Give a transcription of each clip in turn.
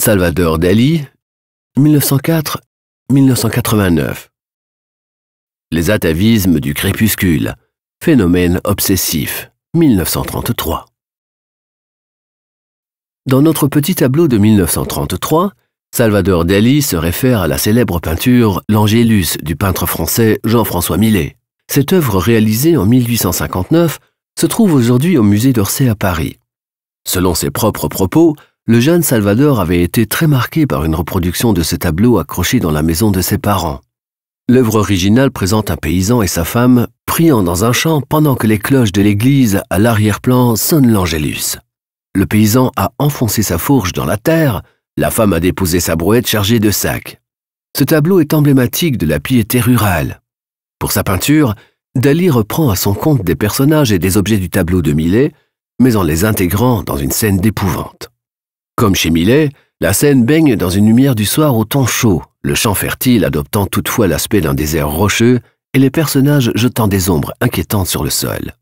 Salvador Daly 1904-1989. Les atavismes du crépuscule, phénomène obsessif, 1933. Dans notre petit tableau de 1933, Salvador Dali se réfère à la célèbre peinture L'Angélus du peintre français Jean-François Millet. Cette œuvre réalisée en 1859 se trouve aujourd'hui au musée d'Orsay à Paris. Selon ses propres propos, le jeune Salvador avait été très marqué par une reproduction de ce tableau accroché dans la maison de ses parents. L'œuvre originale présente un paysan et sa femme priant dans un champ pendant que les cloches de l'église à l'arrière-plan sonnent l'Angélus. Le paysan a enfoncé sa fourche dans la terre, la femme a déposé sa brouette chargée de sacs. Ce tableau est emblématique de la piété rurale. Pour sa peinture, Dali reprend à son compte des personnages et des objets du tableau de Millet, mais en les intégrant dans une scène d'épouvante. Comme chez Millet, la scène baigne dans une lumière du soir au temps chaud, le champ fertile adoptant toutefois l'aspect d'un désert rocheux et les personnages jetant des ombres inquiétantes sur le sol.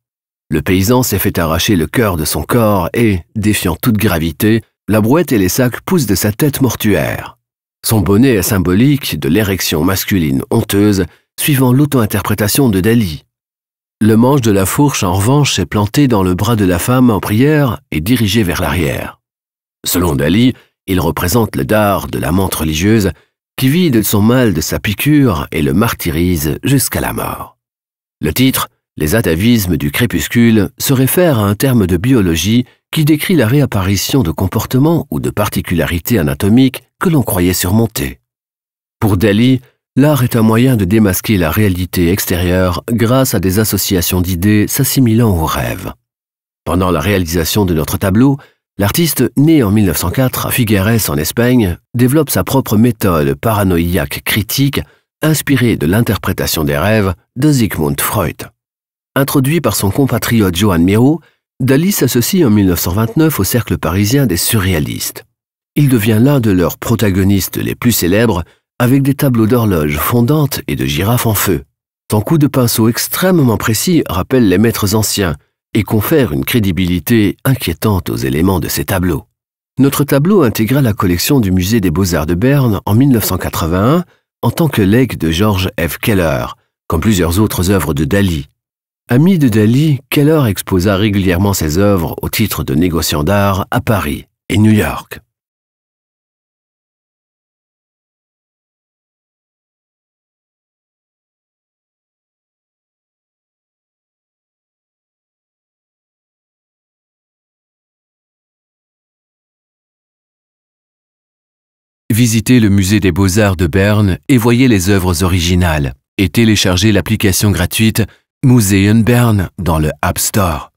Le paysan s'est fait arracher le cœur de son corps et, défiant toute gravité, la brouette et les sacs poussent de sa tête mortuaire. Son bonnet est symbolique de l'érection masculine honteuse, suivant l'auto-interprétation de Dali. Le manche de la fourche, en revanche, est planté dans le bras de la femme en prière et dirigé vers l'arrière. Selon Dali, il représente le dard de l'amante religieuse qui vide son mal de sa piqûre et le martyrise jusqu'à la mort. Le titre, Les atavismes du crépuscule, se réfère à un terme de biologie qui décrit la réapparition de comportements ou de particularités anatomiques que l'on croyait surmonter. Pour Dali, l'art est un moyen de démasquer la réalité extérieure grâce à des associations d'idées s'assimilant aux rêves. Pendant la réalisation de notre tableau, L'artiste, né en 1904 à Figueres en Espagne, développe sa propre méthode paranoïaque critique inspirée de l'interprétation des rêves de Sigmund Freud. Introduit par son compatriote Johan Miro, Dali s'associe en 1929 au cercle parisien des surréalistes. Il devient l'un de leurs protagonistes les plus célèbres avec des tableaux d'horloges fondantes et de girafes en feu. Son coup de pinceau extrêmement précis rappelle les maîtres anciens, et confère une crédibilité inquiétante aux éléments de ces tableaux. Notre tableau intégra la collection du Musée des beaux-arts de Berne en 1981 en tant que legs de George F. Keller, comme plusieurs autres œuvres de Dali. Ami de Dali, Keller exposa régulièrement ses œuvres au titre de négociant d'art à Paris et New York. visitez le musée des beaux-arts de Berne et voyez les œuvres originales, et téléchargez l'application gratuite Museum Berne dans le App Store.